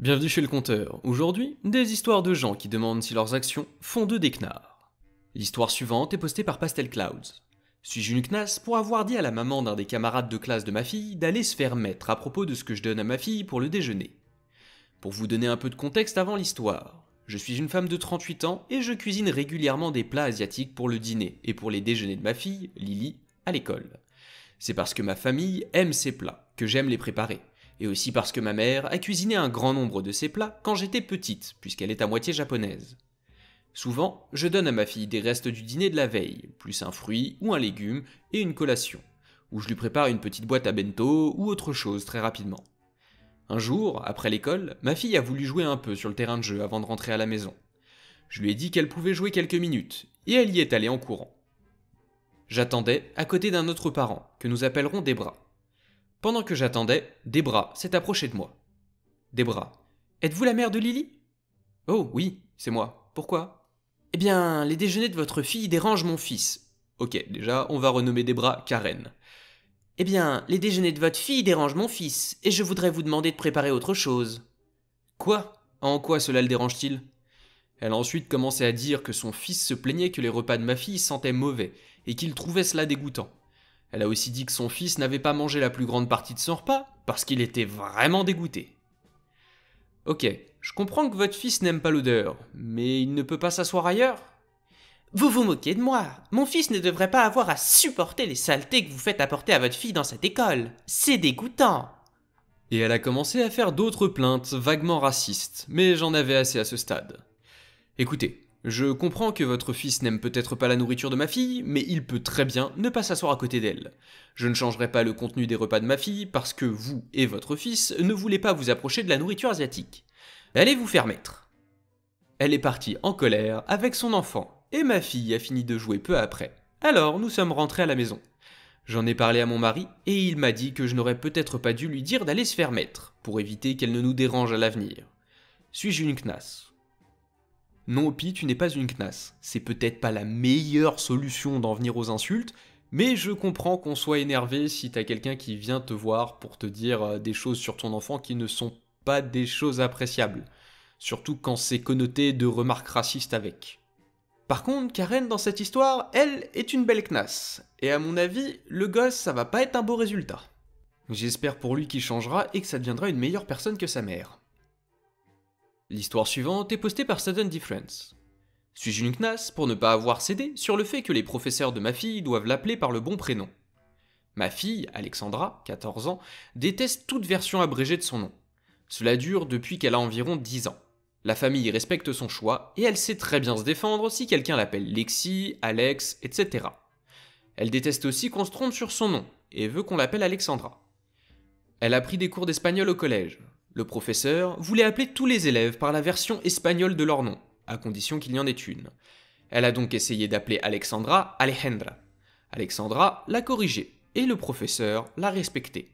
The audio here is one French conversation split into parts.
Bienvenue chez le compteur. Aujourd'hui, des histoires de gens qui demandent si leurs actions font d'eux décnards. L'histoire suivante est postée par Pastel Clouds. Suis-je une knasse pour avoir dit à la maman d'un des camarades de classe de ma fille d'aller se faire mettre à propos de ce que je donne à ma fille pour le déjeuner Pour vous donner un peu de contexte avant l'histoire, je suis une femme de 38 ans et je cuisine régulièrement des plats asiatiques pour le dîner et pour les déjeuners de ma fille, Lily, à l'école. C'est parce que ma famille aime ces plats que j'aime les préparer et aussi parce que ma mère a cuisiné un grand nombre de ses plats quand j'étais petite, puisqu'elle est à moitié japonaise. Souvent, je donne à ma fille des restes du dîner de la veille, plus un fruit ou un légume et une collation, ou je lui prépare une petite boîte à bento ou autre chose très rapidement. Un jour, après l'école, ma fille a voulu jouer un peu sur le terrain de jeu avant de rentrer à la maison. Je lui ai dit qu'elle pouvait jouer quelques minutes, et elle y est allée en courant. J'attendais, à côté d'un autre parent, que nous appellerons des bras. Pendant que j'attendais, des s'est approché de moi. Des Êtes-vous la mère de Lily Oh oui, c'est moi. Pourquoi Eh bien, les déjeuners de votre fille dérangent mon fils. Ok, déjà, on va renommer des Karen. Eh bien, les déjeuners de votre fille dérangent mon fils, et je voudrais vous demander de préparer autre chose. Quoi En quoi cela le dérange-t-il Elle a ensuite commencé à dire que son fils se plaignait que les repas de ma fille sentaient mauvais, et qu'il trouvait cela dégoûtant. Elle a aussi dit que son fils n'avait pas mangé la plus grande partie de son repas parce qu'il était vraiment dégoûté. Ok, je comprends que votre fils n'aime pas l'odeur, mais il ne peut pas s'asseoir ailleurs Vous vous moquez de moi Mon fils ne devrait pas avoir à supporter les saletés que vous faites apporter à votre fille dans cette école C'est dégoûtant Et elle a commencé à faire d'autres plaintes vaguement racistes, mais j'en avais assez à ce stade. Écoutez, je comprends que votre fils n'aime peut-être pas la nourriture de ma fille, mais il peut très bien ne pas s'asseoir à côté d'elle. Je ne changerai pas le contenu des repas de ma fille parce que vous et votre fils ne voulez pas vous approcher de la nourriture asiatique. Allez vous faire mettre. Elle est partie en colère avec son enfant, et ma fille a fini de jouer peu après. Alors nous sommes rentrés à la maison. J'en ai parlé à mon mari, et il m'a dit que je n'aurais peut-être pas dû lui dire d'aller se faire mettre, pour éviter qu'elle ne nous dérange à l'avenir. Suis-je une knasse non, Pi, tu n'es pas une knasse. C'est peut-être pas la meilleure solution d'en venir aux insultes, mais je comprends qu'on soit énervé si t'as quelqu'un qui vient te voir pour te dire euh, des choses sur ton enfant qui ne sont pas des choses appréciables. Surtout quand c'est connoté de remarques racistes avec. Par contre, Karen, dans cette histoire, elle est une belle knasse. Et à mon avis, le gosse, ça va pas être un beau résultat. J'espère pour lui qu'il changera et que ça deviendra une meilleure personne que sa mère. L'histoire suivante est postée par Sudden Difference. Suis-je une knasse pour ne pas avoir cédé sur le fait que les professeurs de ma fille doivent l'appeler par le bon prénom Ma fille, Alexandra, 14 ans, déteste toute version abrégée de son nom. Cela dure depuis qu'elle a environ 10 ans. La famille respecte son choix et elle sait très bien se défendre si quelqu'un l'appelle Lexi, Alex, etc. Elle déteste aussi qu'on se trompe sur son nom et veut qu'on l'appelle Alexandra. Elle a pris des cours d'espagnol au collège, le professeur voulait appeler tous les élèves par la version espagnole de leur nom, à condition qu'il y en ait une. Elle a donc essayé d'appeler Alexandra Alejandra. Alexandra l'a corrigée et le professeur l'a respectée.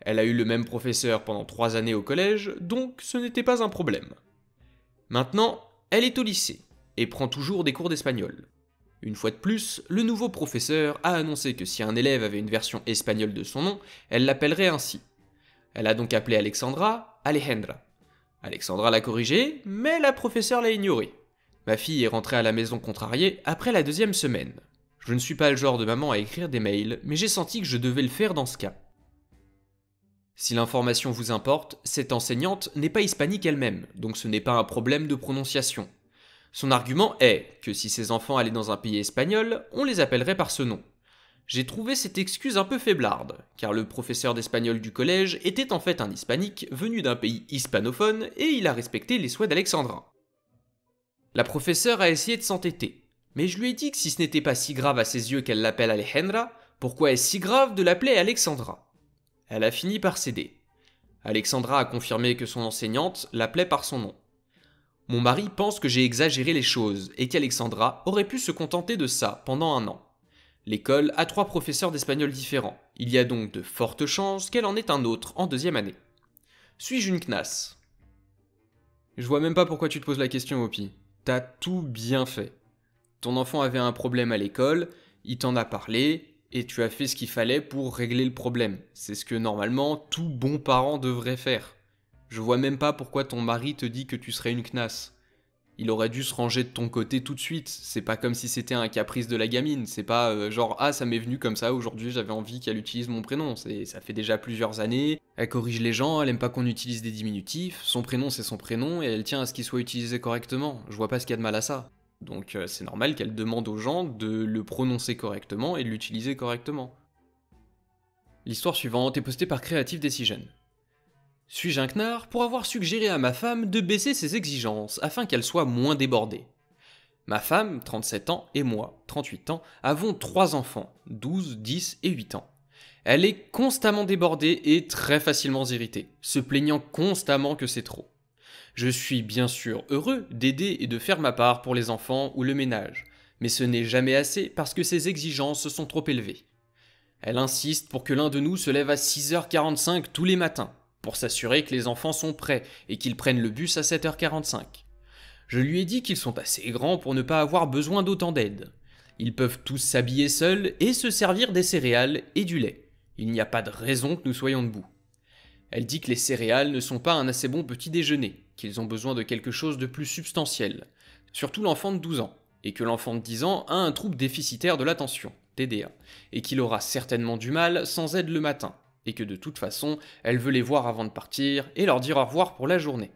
Elle a eu le même professeur pendant trois années au collège, donc ce n'était pas un problème. Maintenant, elle est au lycée et prend toujours des cours d'espagnol. Une fois de plus, le nouveau professeur a annoncé que si un élève avait une version espagnole de son nom, elle l'appellerait ainsi. Elle a donc appelé Alexandra Alejandra. Alexandra l'a corrigée, mais la professeure l'a ignorée. Ma fille est rentrée à la maison contrariée après la deuxième semaine. Je ne suis pas le genre de maman à écrire des mails, mais j'ai senti que je devais le faire dans ce cas. Si l'information vous importe, cette enseignante n'est pas hispanique elle-même, donc ce n'est pas un problème de prononciation. Son argument est que si ses enfants allaient dans un pays espagnol, on les appellerait par ce nom. J'ai trouvé cette excuse un peu faiblarde, car le professeur d'espagnol du collège était en fait un hispanique venu d'un pays hispanophone et il a respecté les souhaits d'Alexandra. La professeure a essayé de s'entêter, mais je lui ai dit que si ce n'était pas si grave à ses yeux qu'elle l'appelle Alejandra, pourquoi est-ce si grave de l'appeler Alexandra Elle a fini par céder. Alexandra a confirmé que son enseignante l'appelait par son nom. Mon mari pense que j'ai exagéré les choses et qu'Alexandra aurait pu se contenter de ça pendant un an. L'école a trois professeurs d'espagnol différents. Il y a donc de fortes chances qu'elle en ait un autre en deuxième année. Suis-je une CNAS Je vois même pas pourquoi tu te poses la question, Opi. T'as tout bien fait. Ton enfant avait un problème à l'école, il t'en a parlé, et tu as fait ce qu'il fallait pour régler le problème. C'est ce que normalement tout bon parent devrait faire. Je vois même pas pourquoi ton mari te dit que tu serais une CNAS il aurait dû se ranger de ton côté tout de suite. C'est pas comme si c'était un caprice de la gamine. C'est pas euh, genre ah ça m'est venu comme ça aujourd'hui, j'avais envie qu'elle utilise mon prénom. C'est ça fait déjà plusieurs années. Elle corrige les gens, elle aime pas qu'on utilise des diminutifs. Son prénom c'est son prénom et elle tient à ce qu'il soit utilisé correctement. Je vois pas ce qu'il y a de mal à ça. Donc euh, c'est normal qu'elle demande aux gens de le prononcer correctement et de l'utiliser correctement. L'histoire suivante est postée par Creative Decision. Suis-je un cnard pour avoir suggéré à ma femme de baisser ses exigences afin qu'elle soit moins débordée Ma femme, 37 ans, et moi, 38 ans, avons trois enfants, 12, 10 et 8 ans. Elle est constamment débordée et très facilement irritée, se plaignant constamment que c'est trop. Je suis bien sûr heureux d'aider et de faire ma part pour les enfants ou le ménage, mais ce n'est jamais assez parce que ses exigences sont trop élevées. Elle insiste pour que l'un de nous se lève à 6h45 tous les matins pour s'assurer que les enfants sont prêts et qu'ils prennent le bus à 7h45. Je lui ai dit qu'ils sont assez grands pour ne pas avoir besoin d'autant d'aide. Ils peuvent tous s'habiller seuls et se servir des céréales et du lait. Il n'y a pas de raison que nous soyons debout. Elle dit que les céréales ne sont pas un assez bon petit déjeuner, qu'ils ont besoin de quelque chose de plus substantiel, surtout l'enfant de 12 ans, et que l'enfant de 10 ans a un trouble déficitaire de l'attention, TDA, et qu'il aura certainement du mal sans aide le matin et que de toute façon, elle veut les voir avant de partir et leur dire au revoir pour la journée.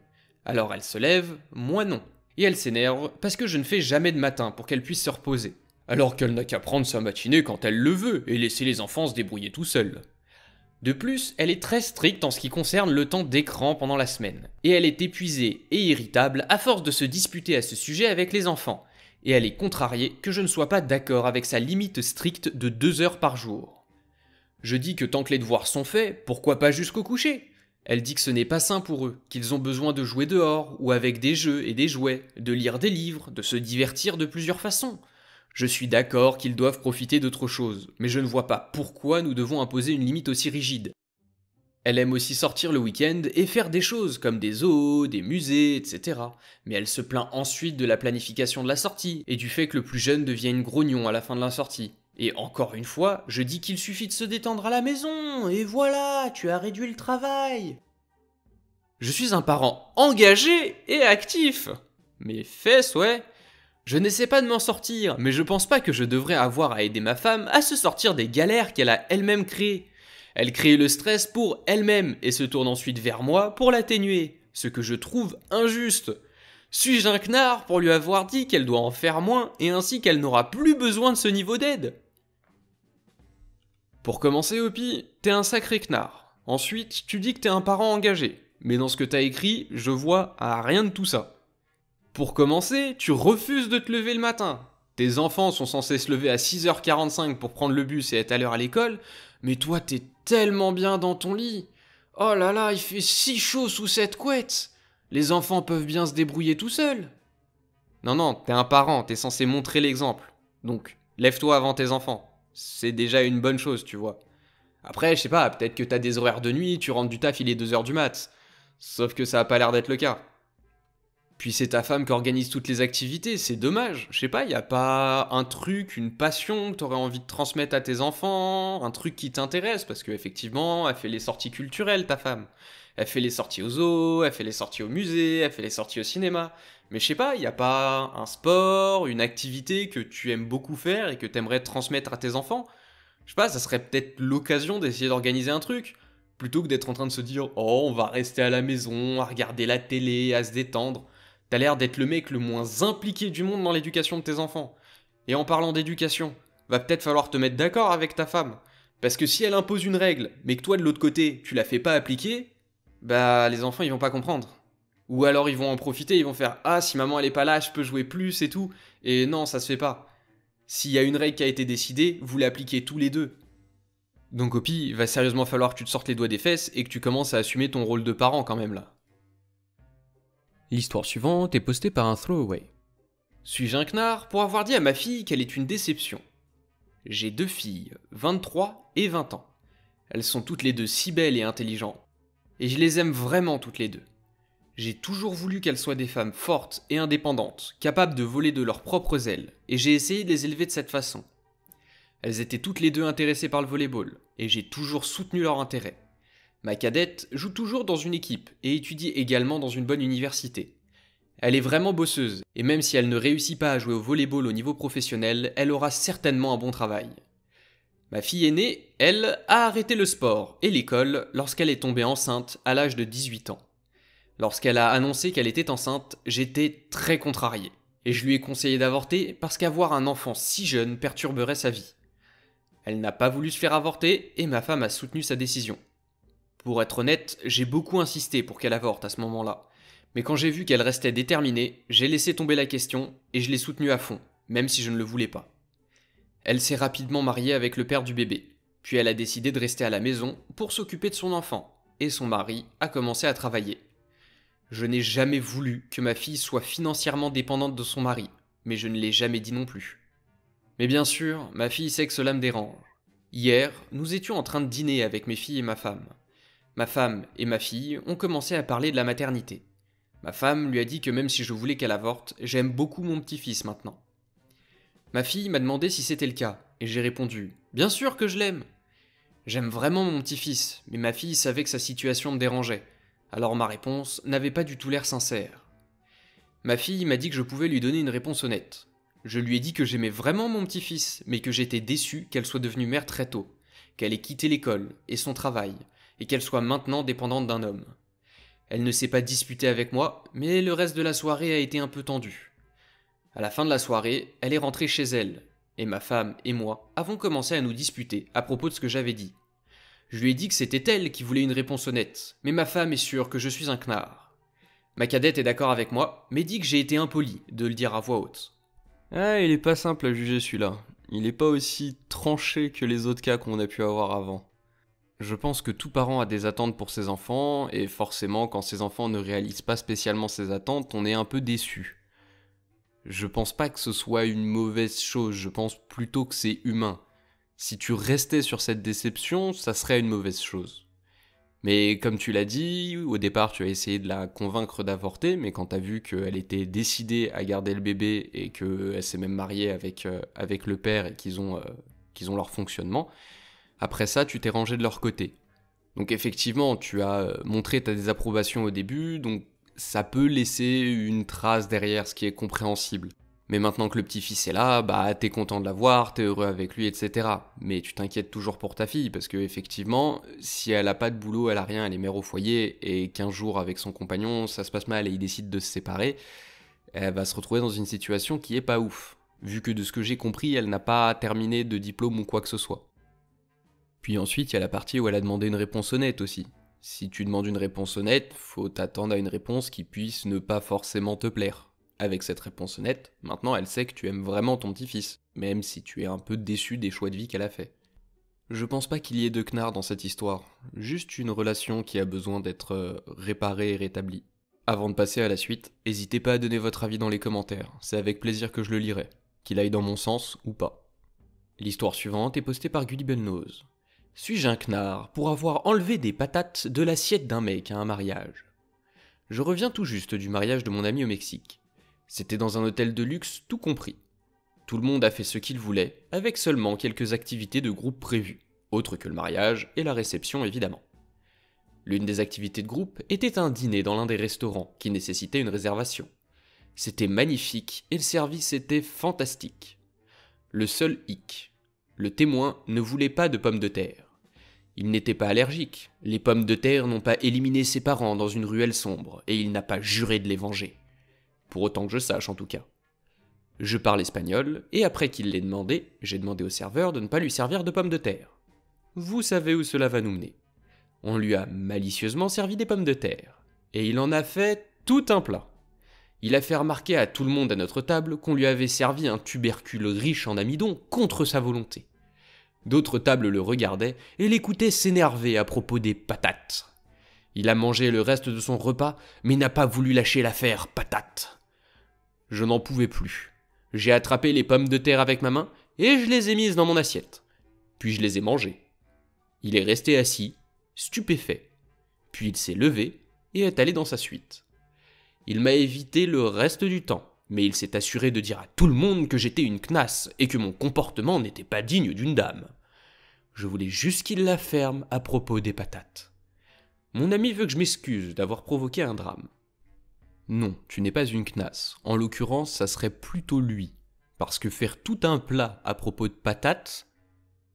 Alors elle se lève, moi non. Et elle s'énerve parce que je ne fais jamais de matin pour qu'elle puisse se reposer. Alors qu'elle n'a qu'à prendre sa matinée quand elle le veut et laisser les enfants se débrouiller tout seuls. De plus, elle est très stricte en ce qui concerne le temps d'écran pendant la semaine. Et elle est épuisée et irritable à force de se disputer à ce sujet avec les enfants. Et elle est contrariée que je ne sois pas d'accord avec sa limite stricte de 2 heures par jour. Je dis que tant que les devoirs sont faits, pourquoi pas jusqu'au coucher Elle dit que ce n'est pas sain pour eux, qu'ils ont besoin de jouer dehors, ou avec des jeux et des jouets, de lire des livres, de se divertir de plusieurs façons. Je suis d'accord qu'ils doivent profiter d'autre chose, mais je ne vois pas pourquoi nous devons imposer une limite aussi rigide. Elle aime aussi sortir le week-end et faire des choses comme des zoos, des musées, etc. Mais elle se plaint ensuite de la planification de la sortie et du fait que le plus jeune devienne grognon à la fin de la sortie. Et encore une fois, je dis qu'il suffit de se détendre à la maison, et voilà, tu as réduit le travail. Je suis un parent engagé et actif. Mais fesses, ouais. Je n'essaie pas de m'en sortir, mais je pense pas que je devrais avoir à aider ma femme à se sortir des galères qu'elle a elle-même créées. Elle crée le stress pour elle-même et se tourne ensuite vers moi pour l'atténuer, ce que je trouve injuste. Suis-je un cnard pour lui avoir dit qu'elle doit en faire moins et ainsi qu'elle n'aura plus besoin de ce niveau d'aide pour commencer, Hopi, t'es un sacré cnard. Ensuite, tu dis que t'es un parent engagé. Mais dans ce que t'as écrit, je vois à rien de tout ça. Pour commencer, tu refuses de te lever le matin. Tes enfants sont censés se lever à 6h45 pour prendre le bus et être à l'heure à l'école, mais toi t'es tellement bien dans ton lit. Oh là là, il fait si chaud sous cette couette. Les enfants peuvent bien se débrouiller tout seuls. Non, non, t'es un parent, t'es censé montrer l'exemple. Donc, lève-toi avant tes enfants c'est déjà une bonne chose, tu vois. Après, je sais pas, peut-être que t'as des horaires de nuit, tu rentres du taf, il est 2h du mat. Sauf que ça a pas l'air d'être le cas. Puis c'est ta femme qui organise toutes les activités, c'est dommage. Je sais pas, y a pas un truc, une passion que t'aurais envie de transmettre à tes enfants, un truc qui t'intéresse, parce qu'effectivement, elle fait les sorties culturelles, ta femme. Elle fait les sorties au zoo, elle fait les sorties au musée, elle fait les sorties au cinéma. Mais je sais pas, il n'y a pas un sport, une activité que tu aimes beaucoup faire et que tu aimerais transmettre à tes enfants Je sais pas, ça serait peut-être l'occasion d'essayer d'organiser un truc. Plutôt que d'être en train de se dire Oh, on va rester à la maison, à regarder la télé, à se détendre. T'as l'air d'être le mec le moins impliqué du monde dans l'éducation de tes enfants. Et en parlant d'éducation, va peut-être falloir te mettre d'accord avec ta femme. Parce que si elle impose une règle, mais que toi de l'autre côté, tu la fais pas appliquer, bah les enfants ils vont pas comprendre. Ou alors ils vont en profiter, ils vont faire Ah, si maman elle est pas là, je peux jouer plus et tout. Et non, ça se fait pas. S'il y a une règle qui a été décidée, vous l'appliquez tous les deux. Donc, Opi, il va sérieusement falloir que tu te sortes les doigts des fesses et que tu commences à assumer ton rôle de parent quand même là. L'histoire suivante est postée par un throwaway. Suis-je un knard pour avoir dit à ma fille qu'elle est une déception J'ai deux filles, 23 et 20 ans. Elles sont toutes les deux si belles et intelligentes. Et je les aime vraiment toutes les deux. J'ai toujours voulu qu'elles soient des femmes fortes et indépendantes, capables de voler de leurs propres ailes, et j'ai essayé de les élever de cette façon. Elles étaient toutes les deux intéressées par le volleyball, et j'ai toujours soutenu leur intérêt. Ma cadette joue toujours dans une équipe et étudie également dans une bonne université. Elle est vraiment bosseuse, et même si elle ne réussit pas à jouer au volleyball au niveau professionnel, elle aura certainement un bon travail. Ma fille aînée, elle, a arrêté le sport et l'école lorsqu'elle est tombée enceinte à l'âge de 18 ans. Lorsqu'elle a annoncé qu'elle était enceinte, j'étais très contrarié, et je lui ai conseillé d'avorter parce qu'avoir un enfant si jeune perturberait sa vie. Elle n'a pas voulu se faire avorter, et ma femme a soutenu sa décision. Pour être honnête, j'ai beaucoup insisté pour qu'elle avorte à ce moment-là, mais quand j'ai vu qu'elle restait déterminée, j'ai laissé tomber la question, et je l'ai soutenue à fond, même si je ne le voulais pas. Elle s'est rapidement mariée avec le père du bébé, puis elle a décidé de rester à la maison pour s'occuper de son enfant, et son mari a commencé à travailler. Je n'ai jamais voulu que ma fille soit financièrement dépendante de son mari, mais je ne l'ai jamais dit non plus. Mais bien sûr, ma fille sait que cela me dérange. Hier, nous étions en train de dîner avec mes filles et ma femme. Ma femme et ma fille ont commencé à parler de la maternité. Ma femme lui a dit que même si je voulais qu'elle avorte, j'aime beaucoup mon petit-fils maintenant. Ma fille m'a demandé si c'était le cas, et j'ai répondu Bien sûr que je l'aime J'aime vraiment mon petit-fils, mais ma fille savait que sa situation me dérangeait, alors ma réponse n'avait pas du tout l'air sincère. Ma fille m'a dit que je pouvais lui donner une réponse honnête. Je lui ai dit que j'aimais vraiment mon petit-fils, mais que j'étais déçu qu'elle soit devenue mère très tôt, qu'elle ait quitté l'école et son travail, et qu'elle soit maintenant dépendante d'un homme. Elle ne s'est pas disputée avec moi, mais le reste de la soirée a été un peu tendu. À la fin de la soirée, elle est rentrée chez elle, et ma femme et moi avons commencé à nous disputer à propos de ce que j'avais dit. Je lui ai dit que c'était elle qui voulait une réponse honnête, mais ma femme est sûre que je suis un canard. Ma cadette est d'accord avec moi, mais dit que j'ai été impoli de le dire à voix haute. Ah, il est pas simple à juger celui-là. Il est pas aussi tranché que les autres cas qu'on a pu avoir avant. Je pense que tout parent a des attentes pour ses enfants, et forcément, quand ses enfants ne réalisent pas spécialement ses attentes, on est un peu déçu. Je pense pas que ce soit une mauvaise chose, je pense plutôt que c'est humain. Si tu restais sur cette déception, ça serait une mauvaise chose. Mais comme tu l'as dit, au départ tu as essayé de la convaincre d'avorter, mais quand tu as vu qu'elle était décidée à garder le bébé et qu'elle s'est même mariée avec, euh, avec le père et qu'ils ont, euh, qu'ils ont leur fonctionnement, après ça tu t'es rangé de leur côté. Donc effectivement, tu as euh, montré ta désapprobation au début, donc ça peut laisser une trace derrière, ce qui est compréhensible. Mais maintenant que le petit-fils est là, bah t'es content de l'avoir, t'es heureux avec lui, etc. Mais tu t'inquiètes toujours pour ta fille, parce que effectivement, si elle a pas de boulot, elle a rien, elle est mère au foyer, et qu'un jour avec son compagnon, ça se passe mal et il décide de se séparer, elle va se retrouver dans une situation qui est pas ouf. Vu que de ce que j'ai compris, elle n'a pas terminé de diplôme ou quoi que ce soit. Puis ensuite, il y a la partie où elle a demandé une réponse honnête aussi. Si tu demandes une réponse honnête, faut t'attendre à une réponse qui puisse ne pas forcément te plaire avec cette réponse honnête, maintenant elle sait que tu aimes vraiment ton petit-fils, même si tu es un peu déçu des choix de vie qu'elle a fait. Je pense pas qu'il y ait de cnard dans cette histoire, juste une relation qui a besoin d'être euh, réparée et rétablie. Avant de passer à la suite, n'hésitez pas à donner votre avis dans les commentaires, c'est avec plaisir que je le lirai, qu'il aille dans mon sens ou pas. L'histoire suivante est postée par Gully Nose. Suis-je un knard pour avoir enlevé des patates de l'assiette d'un mec à un mariage Je reviens tout juste du mariage de mon ami au Mexique. C'était dans un hôtel de luxe tout compris. Tout le monde a fait ce qu'il voulait, avec seulement quelques activités de groupe prévues, autres que le mariage et la réception évidemment. L'une des activités de groupe était un dîner dans l'un des restaurants qui nécessitait une réservation. C'était magnifique et le service était fantastique. Le seul hic, le témoin ne voulait pas de pommes de terre. Il n'était pas allergique, les pommes de terre n'ont pas éliminé ses parents dans une ruelle sombre et il n'a pas juré de les venger pour autant que je sache en tout cas. Je parle espagnol, et après qu'il l'ait demandé, j'ai demandé au serveur de ne pas lui servir de pommes de terre. Vous savez où cela va nous mener. On lui a malicieusement servi des pommes de terre, et il en a fait tout un plat. Il a fait remarquer à tout le monde à notre table qu'on lui avait servi un tubercule riche en amidon contre sa volonté. D'autres tables le regardaient et l'écoutaient s'énerver à propos des patates. Il a mangé le reste de son repas, mais n'a pas voulu lâcher l'affaire patate. Je n'en pouvais plus. J'ai attrapé les pommes de terre avec ma main et je les ai mises dans mon assiette. Puis je les ai mangées. Il est resté assis, stupéfait. Puis il s'est levé et est allé dans sa suite. Il m'a évité le reste du temps, mais il s'est assuré de dire à tout le monde que j'étais une knasse et que mon comportement n'était pas digne d'une dame. Je voulais juste qu'il la ferme à propos des patates. Mon ami veut que je m'excuse d'avoir provoqué un drame, non, tu n'es pas une knasse. En l'occurrence, ça serait plutôt lui. Parce que faire tout un plat à propos de patates,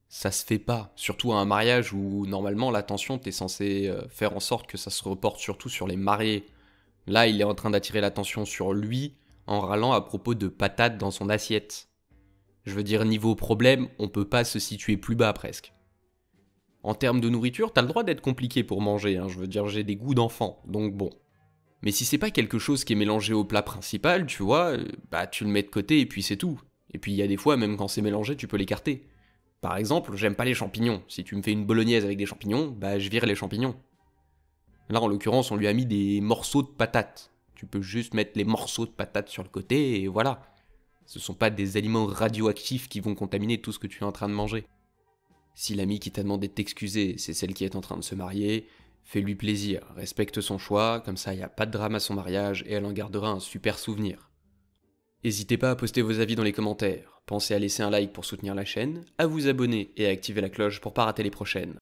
ça se fait pas. Surtout à un mariage où normalement l'attention, t'es censé euh, faire en sorte que ça se reporte surtout sur les mariés. Là, il est en train d'attirer l'attention sur lui en râlant à propos de patates dans son assiette. Je veux dire, niveau problème, on peut pas se situer plus bas presque. En termes de nourriture, t'as le droit d'être compliqué pour manger, hein. je veux dire, j'ai des goûts d'enfant, donc bon. Mais si c'est pas quelque chose qui est mélangé au plat principal, tu vois, euh, bah tu le mets de côté et puis c'est tout. Et puis il y a des fois, même quand c'est mélangé, tu peux l'écarter. Par exemple, j'aime pas les champignons. Si tu me fais une bolognaise avec des champignons, bah je vire les champignons. Là, en l'occurrence, on lui a mis des morceaux de patates. Tu peux juste mettre les morceaux de patates sur le côté et voilà. Ce sont pas des aliments radioactifs qui vont contaminer tout ce que tu es en train de manger. Si l'ami qui t'a demandé de t'excuser, c'est celle qui est en train de se marier, Fais-lui plaisir, respecte son choix, comme ça il n'y a pas de drame à son mariage et elle en gardera un super souvenir. N'hésitez pas à poster vos avis dans les commentaires, pensez à laisser un like pour soutenir la chaîne, à vous abonner et à activer la cloche pour pas rater les prochaines.